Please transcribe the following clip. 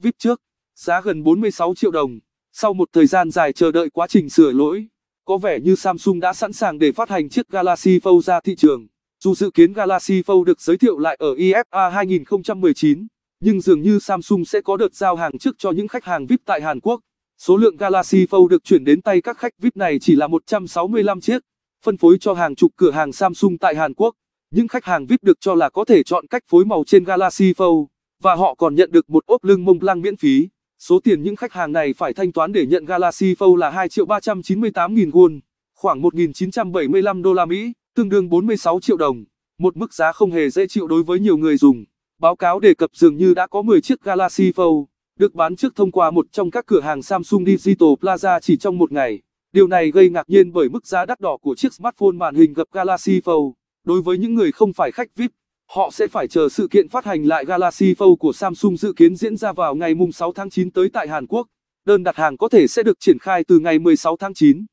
VIP trước, giá gần 46 triệu đồng. Sau một thời gian dài chờ đợi quá trình sửa lỗi, có vẻ như Samsung đã sẵn sàng để phát hành chiếc Galaxy Fold ra thị trường. Dù dự kiến Galaxy Fold được giới thiệu lại ở IFA e 2019, nhưng dường như Samsung sẽ có đợt giao hàng trước cho những khách hàng VIP tại Hàn Quốc. Số lượng Galaxy Fold được chuyển đến tay các khách VIP này chỉ là 165 chiếc, phân phối cho hàng chục cửa hàng Samsung tại Hàn Quốc. Những khách hàng VIP được cho là có thể chọn cách phối màu trên Galaxy Fold và họ còn nhận được một ốp lưng mông Montblanc miễn phí. Số tiền những khách hàng này phải thanh toán để nhận Galaxy Fold là 2 triệu 398 nghìn won, khoảng 1.975 đô la Mỹ, tương đương 46 triệu đồng, một mức giá không hề dễ chịu đối với nhiều người dùng. Báo cáo đề cập dường như đã có 10 chiếc Galaxy Fold được bán trước thông qua một trong các cửa hàng Samsung Digital Plaza chỉ trong một ngày. Điều này gây ngạc nhiên bởi mức giá đắt đỏ của chiếc smartphone màn hình gập Galaxy Fold. Đối với những người không phải khách VIP, Họ sẽ phải chờ sự kiện phát hành lại Galaxy Fold của Samsung dự kiến diễn ra vào ngày 6 tháng 9 tới tại Hàn Quốc. Đơn đặt hàng có thể sẽ được triển khai từ ngày 16 tháng 9.